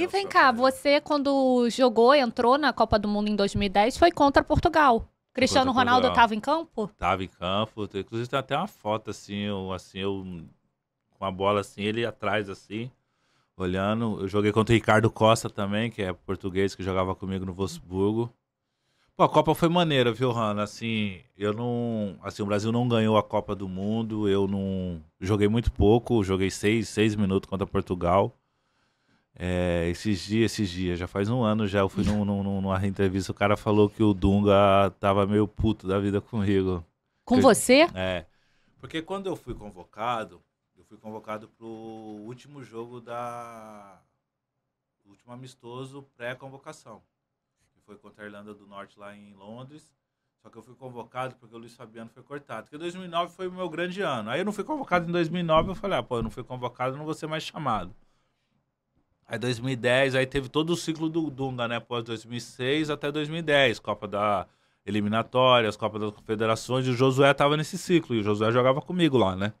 E vem cá, você quando jogou, entrou na Copa do Mundo em 2010, foi contra Portugal. Cristiano contra Ronaldo estava em campo? Tava em campo. Inclusive tem até uma foto assim, eu, assim, eu com a bola assim, ele atrás assim, olhando. Eu joguei contra o Ricardo Costa também, que é português que jogava comigo no Wolfsburgo. Pô, a Copa foi maneira, viu, Rana? Assim, eu não. Assim, o Brasil não ganhou a Copa do Mundo. Eu não. Joguei muito pouco, joguei seis, seis minutos contra Portugal. É, esses dias, esses dias, já faz um ano já, eu fui num, num, numa entrevista, o cara falou que o Dunga tava meio puto da vida comigo. Com você? É. Porque quando eu fui convocado, eu fui convocado pro último jogo da. último amistoso pré-convocação. Que foi contra a Irlanda do Norte lá em Londres. Só que eu fui convocado porque o Luiz Fabiano foi cortado. Porque 2009 foi o meu grande ano. Aí eu não fui convocado em 2009, eu falei, ah, pô, eu não fui convocado, eu não vou ser mais chamado. Aí 2010, aí teve todo o ciclo do Dunga, né? Pós 2006 até 2010, Copa da Eliminatória, as Copas das Confederações, e o Josué tava nesse ciclo, e o Josué jogava comigo lá, né?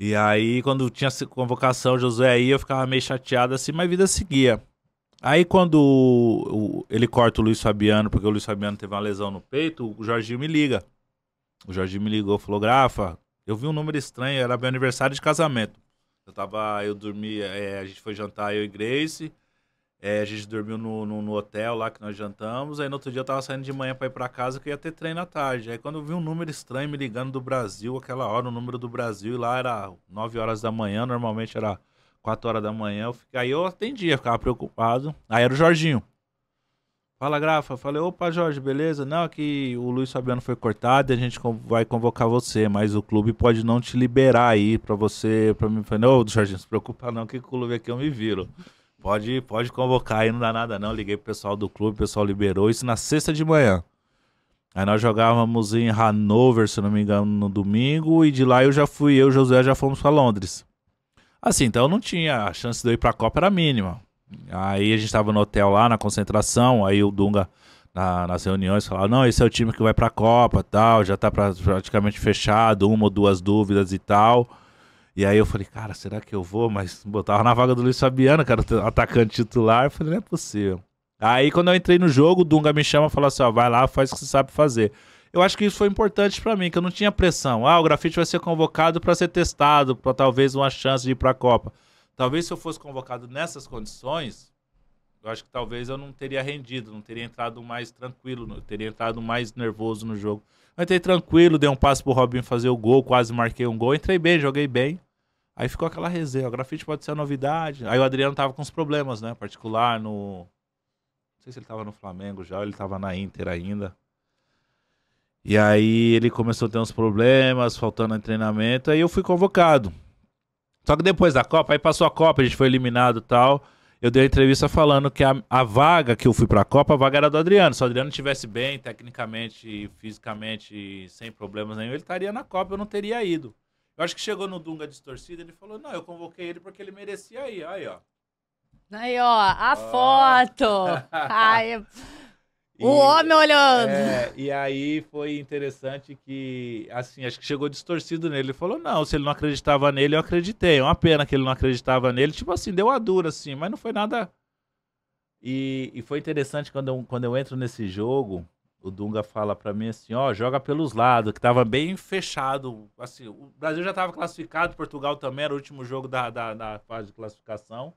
E aí, quando tinha convocação, o Josué ia, eu ficava meio chateado assim, mas a vida seguia. Aí, quando o, o, ele corta o Luiz Fabiano, porque o Luiz Fabiano teve uma lesão no peito, o Jorginho me liga. O Jorginho me ligou, falou, Grafa, eu vi um número estranho, era meu aniversário de casamento. Eu tava, eu dormi, é, a gente foi jantar, eu e Grace. É, a gente dormiu no, no, no, hotel lá que nós jantamos. Aí no outro dia eu tava saindo de manhã pra ir pra casa que ia ter treino à tarde. Aí quando eu vi um número estranho me ligando do Brasil, aquela hora, o número do Brasil, e lá era 9 horas da manhã, normalmente era 4 horas da manhã. Eu fiquei, aí eu atendia, ficava preocupado. Aí era o Jorginho. Fala, Grafa. Falei, opa, Jorge, beleza? Não, aqui é que o Luiz Fabiano foi cortado e a gente vai convocar você, mas o clube pode não te liberar aí para você. Pra mim. Falei, não, Jorge, não se preocupa não, que o clube aqui eu me viro. Pode, pode convocar aí, não dá nada não. Liguei pro pessoal do clube, o pessoal liberou isso na sexta de manhã. Aí nós jogávamos em Hanover, se não me engano, no domingo, e de lá eu já fui, eu e o José já fomos para Londres. Assim, então não tinha, a chance de eu ir pra Copa era mínima. Aí a gente tava no hotel lá, na concentração, aí o Dunga na, nas reuniões falava, não, esse é o time que vai pra Copa tal, já tá pra, praticamente fechado, uma ou duas dúvidas e tal. E aí eu falei, cara, será que eu vou? Mas botava na vaga do Luiz Fabiano, que era o atacante titular, eu falei, não é possível. Aí quando eu entrei no jogo, o Dunga me chama e fala assim, ó, vai lá, faz o que você sabe fazer. Eu acho que isso foi importante para mim, que eu não tinha pressão. Ah, o grafite vai ser convocado para ser testado, para talvez uma chance de ir para a Copa. Talvez se eu fosse convocado nessas condições, eu acho que talvez eu não teria rendido, não teria entrado mais tranquilo, não teria entrado mais nervoso no jogo. Eu entrei tranquilo, dei um passo pro Robinho fazer o gol, quase marquei um gol, entrei bem, joguei bem. Aí ficou aquela resenha, o grafite pode ser a novidade. Aí o Adriano tava com os problemas, né, particular no Não sei se ele tava no Flamengo já, ou ele tava na Inter ainda. E aí ele começou a ter uns problemas, faltando treinamento, aí eu fui convocado. Só que depois da Copa, aí passou a Copa, a gente foi eliminado e tal. Eu dei entrevista falando que a, a, vaga que eu fui pra Copa, a vaga era do Adriano. Se o Adriano estivesse bem, tecnicamente e fisicamente, sem problemas nenhum, ele estaria na Copa, eu não teria ido. Eu acho que chegou no Dunga distorcido, ele falou: não, eu convoquei ele porque ele merecia ir. Aí, ó. Aí, ó, a oh. foto. Ai, e, o homem olhando. É, e aí foi interessante que, assim, acho que chegou distorcido nele. Ele falou: não, se ele não acreditava nele, eu acreditei. É uma pena que ele não acreditava nele. Tipo assim, deu a dura, assim, mas não foi nada. E, e foi interessante quando eu, quando eu entro nesse jogo, o Dunga fala para mim assim: ó, joga pelos lados, que tava bem fechado. Assim, o Brasil já tava classificado, Portugal também era o último jogo da, da, da fase de classificação.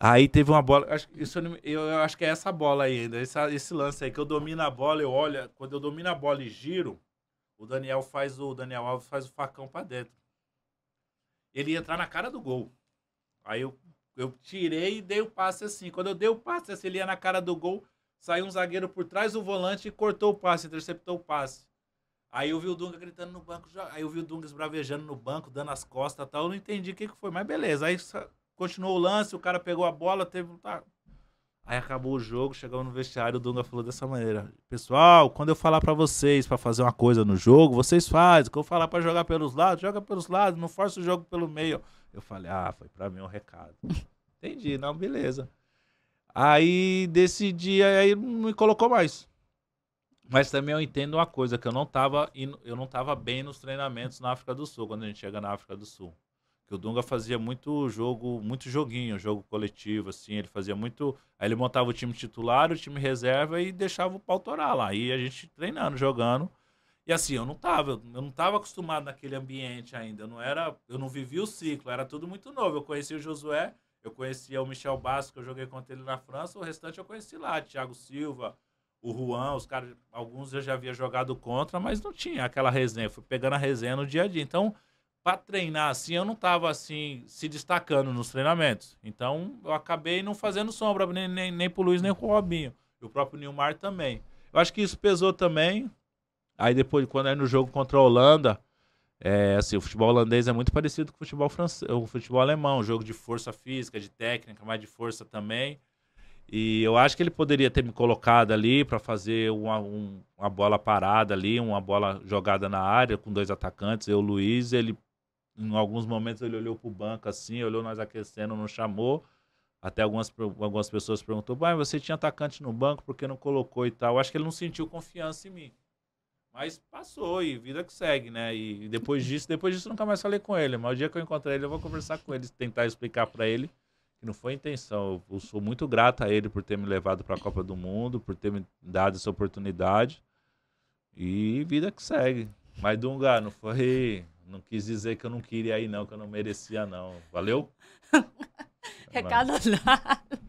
Aí teve uma bola, acho, isso, eu, eu, acho que é essa bola aí ainda, esse lance aí, que eu domino a bola, eu olho, quando eu domino a bola e giro, o Daniel faz o, Daniel Alves faz o facão para dentro. Ele ia entrar na cara do gol. Aí eu, eu tirei e dei o passe assim. Quando eu dei o passe assim, ele ia na cara do gol, saiu um zagueiro por trás do volante e cortou o passe, interceptou o passe. Aí eu vi o Dunga gritando no banco, aí eu vi o Dunga esbravejando no banco, dando as costas e tal. Eu não entendi o que, que foi, mas beleza. Aí continuou o lance, o cara pegou a bola, teve. Tá. Aí acabou o jogo, chegou no vestiário, o Dunga falou dessa maneira: Pessoal, quando eu falar para vocês para fazer uma coisa no jogo, vocês fazem. Quando eu falar para jogar pelos lados, joga pelos lados, não força o jogo pelo meio. Eu falei: Ah, foi para mim um recado. Entendi, não, beleza. Aí desse dia aí não me colocou mais. Mas também eu entendo uma coisa, que eu não estava eu não tava bem nos treinamentos na África do Sul, quando a gente chega na África do Sul que o Dunga fazia muito jogo, muito joguinho, jogo coletivo, assim, ele fazia muito. Aí ele montava o time titular, o time reserva e deixava o pau torar lá. E a gente treinando, jogando. E assim, eu não tava, eu não tava acostumado naquele ambiente ainda. Eu não era, eu não vivia o ciclo, era tudo muito novo. Eu conhecia o Josué, eu conhecia o Michel Basco, que eu joguei contra ele na França, o restante eu conheci lá, Thiago Silva, o Juan, os caras, alguns eu já havia jogado contra, mas não tinha aquela resenha. Eu fui pegando a resenha no dia a dia. Então, para treinar assim, eu não tava assim, se destacando nos treinamentos. Então, eu acabei não fazendo sombra nem, nem, nem pro Luiz, nem pro Robinho. E o próprio Nilmar também. Eu acho que isso pesou também. Aí depois, quando é no jogo contra a Holanda, é, assim, o futebol holandês é muito parecido com o futebol francês, o futebol alemão, jogo de força física, de técnica, mas de força também. E eu acho que ele poderia ter me colocado ali para fazer uma, um, uma bola parada ali, uma bola jogada na área com dois atacantes, eu, Luiz, ele em alguns momentos ele olhou pro banco assim, olhou nós aquecendo, não chamou. Até algumas, algumas pessoas perguntou, mas você tinha atacante no banco, por que não colocou e tal? Acho que ele não sentiu confiança em mim. Mas passou e vida que segue, né? E depois disso, depois disso nunca mais falei com ele. Mas o dia que eu encontrei ele, eu vou conversar com ele, tentar explicar para ele que não foi intenção. Eu, eu sou muito grato a ele por ter me levado para a Copa do Mundo, por ter me dado essa oportunidade. E vida que segue. Mas Dunga, não foi não quis dizer que eu não queria ir, não, que eu não merecia, não. Valeu? Recado dado.